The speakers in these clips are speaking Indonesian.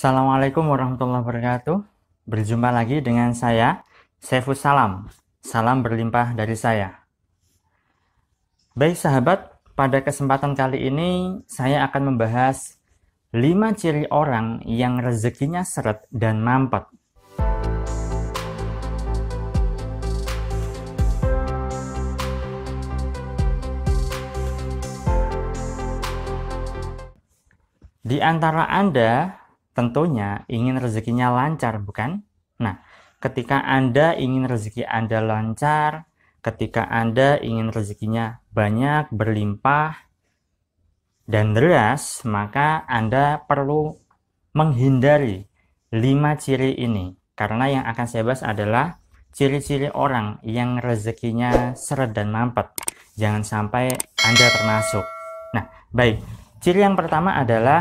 Assalamualaikum warahmatullahi wabarakatuh. Berjumpa lagi dengan saya, Sefus Salam. Salam berlimpah dari saya. Baik sahabat, pada kesempatan kali ini saya akan membahas 5 ciri orang yang rezekinya seret dan mampet. Di antara Anda Tentunya ingin rezekinya lancar, bukan? Nah, ketika Anda ingin rezeki Anda lancar, ketika Anda ingin rezekinya banyak, berlimpah, dan deras, maka Anda perlu menghindari lima ciri ini. Karena yang akan saya bahas adalah ciri-ciri orang yang rezekinya seret dan mampet. Jangan sampai Anda termasuk. Nah, baik. Ciri yang pertama adalah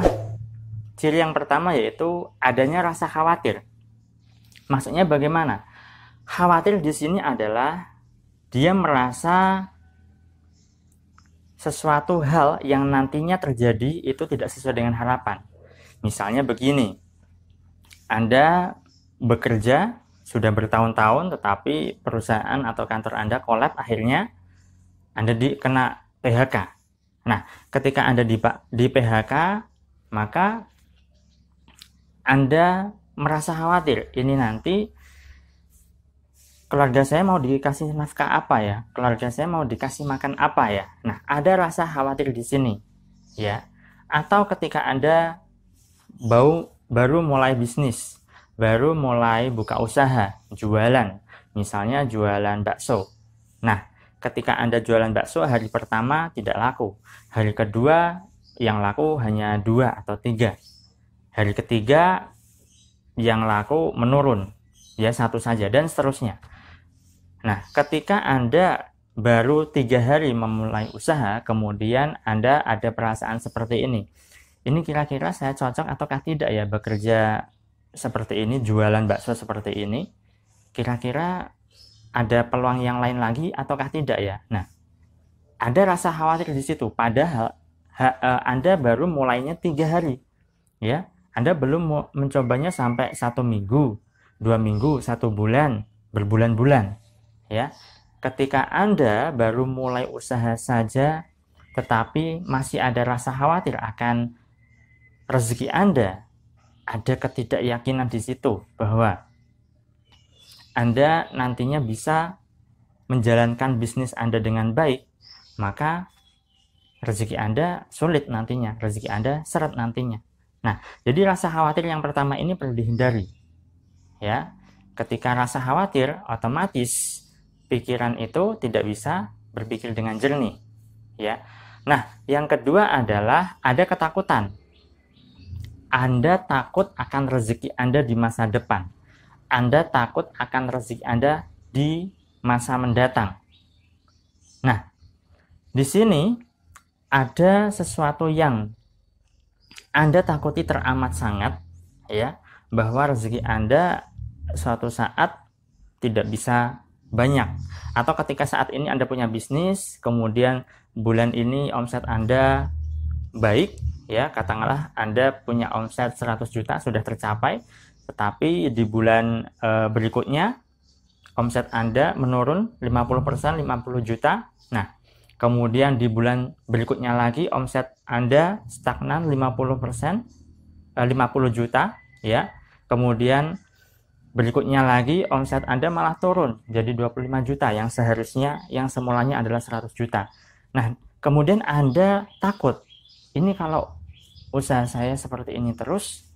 Ciri yang pertama yaitu adanya rasa khawatir. Maksudnya bagaimana? Khawatir di sini adalah dia merasa sesuatu hal yang nantinya terjadi itu tidak sesuai dengan harapan. Misalnya begini, Anda bekerja sudah bertahun-tahun tetapi perusahaan atau kantor Anda kolab akhirnya Anda dikena PHK. Nah, ketika Anda di, di PHK, maka anda merasa khawatir ini nanti keluarga saya mau dikasih nafkah apa ya? Keluarga saya mau dikasih makan apa ya? Nah, ada rasa khawatir di sini, ya. Atau ketika Anda bau baru mulai bisnis, baru mulai buka usaha, jualan. Misalnya jualan bakso. Nah, ketika Anda jualan bakso hari pertama tidak laku, hari kedua yang laku hanya dua atau tiga hari ketiga yang laku menurun ya satu saja dan seterusnya nah ketika anda baru tiga hari memulai usaha kemudian anda ada perasaan seperti ini ini kira-kira saya cocok ataukah tidak ya bekerja seperti ini jualan bakso seperti ini kira-kira ada peluang yang lain lagi ataukah tidak ya nah ada rasa khawatir di situ padahal ha, uh, anda baru mulainya tiga hari ya anda belum mencobanya sampai satu minggu, dua minggu, satu bulan, berbulan-bulan. Ya, ketika Anda baru mulai usaha saja, tetapi masih ada rasa khawatir akan rezeki Anda, ada ketidakyakinan di situ bahwa Anda nantinya bisa menjalankan bisnis Anda dengan baik, maka rezeki Anda sulit nantinya, rezeki Anda seret nantinya. Nah, jadi rasa khawatir yang pertama ini perlu dihindari. Ya. Ketika rasa khawatir, otomatis pikiran itu tidak bisa berpikir dengan jernih. Ya. Nah, yang kedua adalah ada ketakutan. Anda takut akan rezeki Anda di masa depan. Anda takut akan rezeki Anda di masa mendatang. Nah, di sini ada sesuatu yang anda takuti teramat sangat ya bahwa rezeki Anda suatu saat tidak bisa banyak atau ketika saat ini Anda punya bisnis kemudian bulan ini omset Anda baik ya katakanlah Anda punya omset 100 juta sudah tercapai tetapi di bulan e, berikutnya omset Anda menurun 50% 50 juta nah kemudian di bulan berikutnya lagi omset Anda stagnan 50%, 50 eh, juta ya. Kemudian berikutnya lagi omset Anda malah turun jadi 25 juta yang seharusnya yang semulanya adalah 100 juta. Nah, kemudian Anda takut ini kalau usaha saya seperti ini terus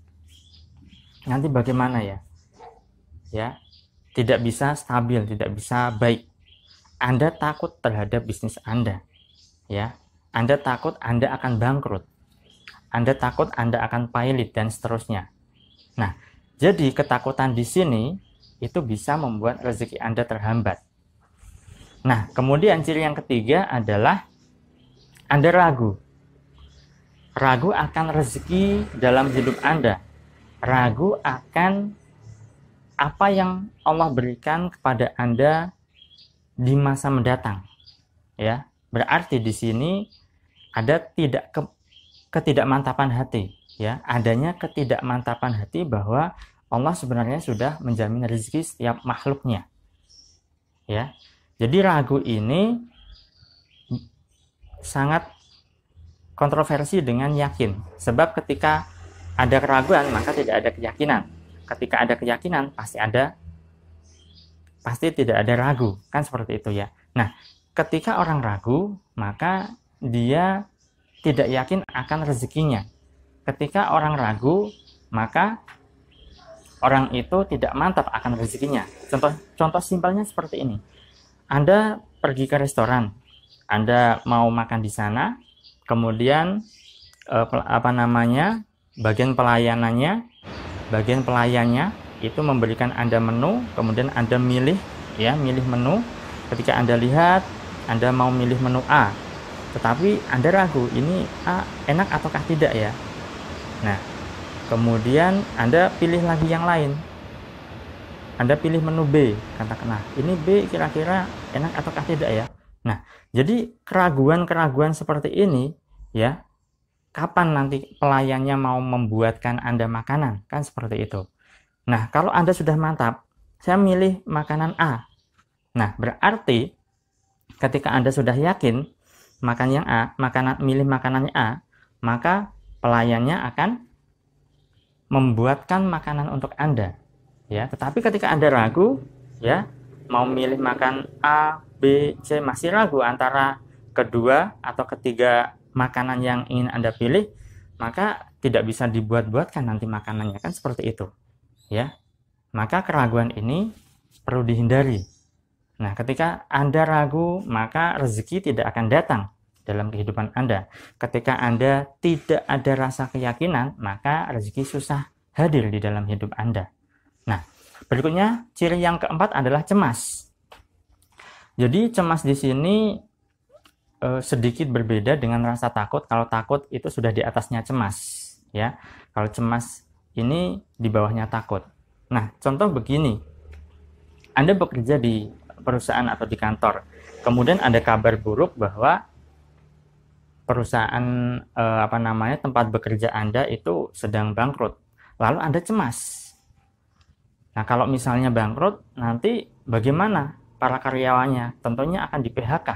nanti bagaimana ya? Ya, tidak bisa stabil, tidak bisa baik. Anda takut terhadap bisnis Anda. Ya. Anda takut Anda akan bangkrut. Anda takut Anda akan pilot dan seterusnya. Nah, jadi ketakutan di sini itu bisa membuat rezeki Anda terhambat. Nah, kemudian ciri yang ketiga adalah Anda ragu. Ragu akan rezeki dalam hidup Anda. Ragu akan apa yang Allah berikan kepada Anda di masa mendatang. Ya, berarti di sini ada tidak ke, ketidakmantapan hati, ya. Adanya ketidakmantapan hati bahwa Allah sebenarnya sudah menjamin rezeki setiap makhluknya. Ya. Jadi ragu ini sangat kontroversi dengan yakin. Sebab ketika ada keraguan maka tidak ada keyakinan. Ketika ada keyakinan pasti ada pasti tidak ada ragu kan seperti itu ya nah ketika orang ragu maka dia tidak yakin akan rezekinya ketika orang ragu maka orang itu tidak mantap akan rezekinya contoh contoh simpelnya seperti ini anda pergi ke restoran anda mau makan di sana kemudian eh, apa namanya bagian pelayanannya bagian pelayannya itu memberikan Anda menu, kemudian Anda milih ya, milih menu. Ketika Anda lihat Anda mau milih menu A, tetapi Anda ragu ini A enak ataukah tidak ya. Nah, kemudian Anda pilih lagi yang lain. Anda pilih menu B, katakanlah ini B kira-kira enak ataukah tidak ya. Nah, jadi keraguan-keraguan seperti ini ya kapan nanti pelayannya mau membuatkan Anda makanan, kan seperti itu. Nah, kalau Anda sudah mantap, saya milih makanan A. Nah, berarti ketika Anda sudah yakin makan yang A, makanan milih makanannya A, maka pelayannya akan membuatkan makanan untuk Anda. Ya, tetapi ketika Anda ragu, ya, mau milih makan A, B, C masih ragu antara kedua atau ketiga makanan yang ingin Anda pilih, maka tidak bisa dibuat-buatkan nanti makanannya kan seperti itu ya maka keraguan ini perlu dihindari nah ketika anda ragu maka rezeki tidak akan datang dalam kehidupan anda ketika anda tidak ada rasa keyakinan maka rezeki susah hadir di dalam hidup anda nah berikutnya ciri yang keempat adalah cemas jadi cemas di sini eh, sedikit berbeda dengan rasa takut kalau takut itu sudah di atasnya cemas ya kalau cemas ini di bawahnya takut. Nah, contoh begini. Anda bekerja di perusahaan atau di kantor. Kemudian ada kabar buruk bahwa perusahaan eh, apa namanya tempat bekerja Anda itu sedang bangkrut. Lalu Anda cemas. Nah, kalau misalnya bangkrut, nanti bagaimana para karyawannya? Tentunya akan di PHK.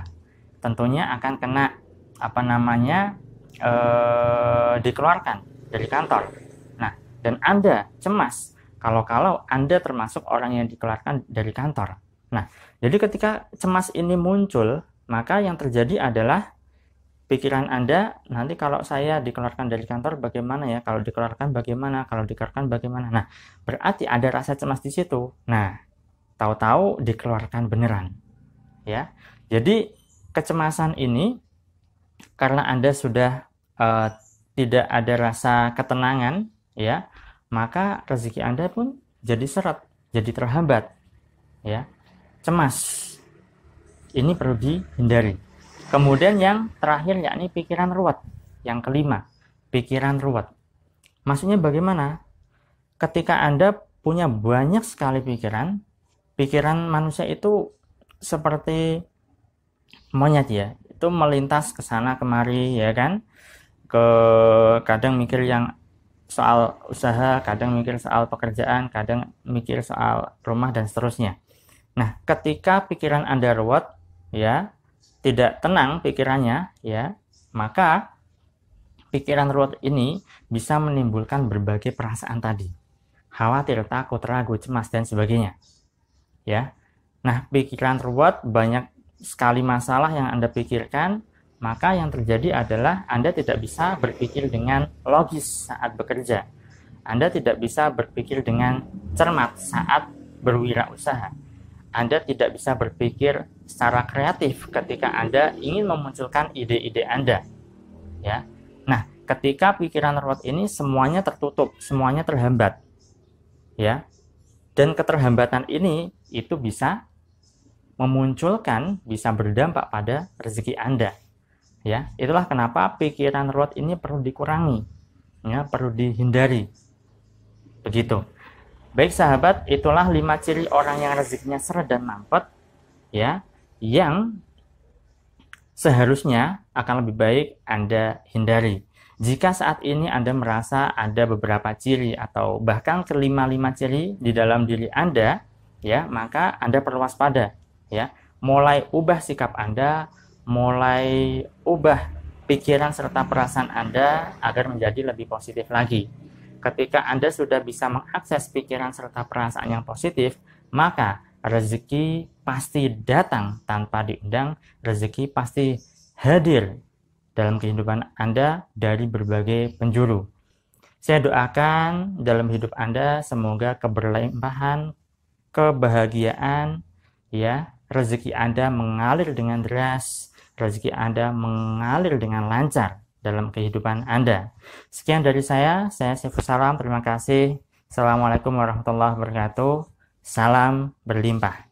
Tentunya akan kena apa namanya eh, dikeluarkan dari kantor dan Anda cemas kalau-kalau Anda termasuk orang yang dikeluarkan dari kantor. Nah, jadi ketika cemas ini muncul, maka yang terjadi adalah pikiran Anda nanti kalau saya dikeluarkan dari kantor bagaimana ya, kalau dikeluarkan bagaimana, kalau dikeluarkan bagaimana. Nah, berarti ada rasa cemas di situ. Nah, tahu-tahu dikeluarkan beneran. Ya. Jadi kecemasan ini karena Anda sudah uh, tidak ada rasa ketenangan ya maka rezeki anda pun jadi seret jadi terhambat ya cemas ini perlu dihindari kemudian yang terakhir yakni pikiran ruwet yang kelima pikiran ruwet maksudnya bagaimana ketika anda punya banyak sekali pikiran pikiran manusia itu seperti monyet ya itu melintas ke sana kemari ya kan ke kadang mikir yang soal usaha, kadang mikir soal pekerjaan, kadang mikir soal rumah dan seterusnya. Nah, ketika pikiran Anda ruwet, ya, tidak tenang pikirannya, ya, maka pikiran ruwet ini bisa menimbulkan berbagai perasaan tadi. Khawatir, takut, ragu, cemas, dan sebagainya. Ya. Nah, pikiran ruwet banyak sekali masalah yang Anda pikirkan, maka yang terjadi adalah Anda tidak bisa berpikir dengan logis saat bekerja. Anda tidak bisa berpikir dengan cermat saat berwirausaha. Anda tidak bisa berpikir secara kreatif ketika Anda ingin memunculkan ide-ide Anda. Ya. Nah, ketika pikiran robot ini semuanya tertutup, semuanya terhambat. Ya. Dan keterhambatan ini itu bisa memunculkan bisa berdampak pada rezeki Anda ya itulah kenapa pikiran ruwet ini perlu dikurangi ya perlu dihindari begitu baik sahabat itulah lima ciri orang yang rezekinya seret dan mampet ya yang seharusnya akan lebih baik Anda hindari jika saat ini Anda merasa ada beberapa ciri atau bahkan kelima-lima ciri di dalam diri Anda, ya, maka Anda perlu waspada, ya. Mulai ubah sikap Anda, mulai ubah pikiran serta perasaan Anda agar menjadi lebih positif lagi. Ketika Anda sudah bisa mengakses pikiran serta perasaan yang positif, maka rezeki pasti datang tanpa diundang, rezeki pasti hadir dalam kehidupan Anda dari berbagai penjuru. Saya doakan dalam hidup Anda semoga keberlimpahan, kebahagiaan, ya, rezeki Anda mengalir dengan deras, rezeki Anda mengalir dengan lancar dalam kehidupan Anda. Sekian dari saya, saya Saiful Salam, terima kasih. Assalamualaikum warahmatullahi wabarakatuh. Salam berlimpah.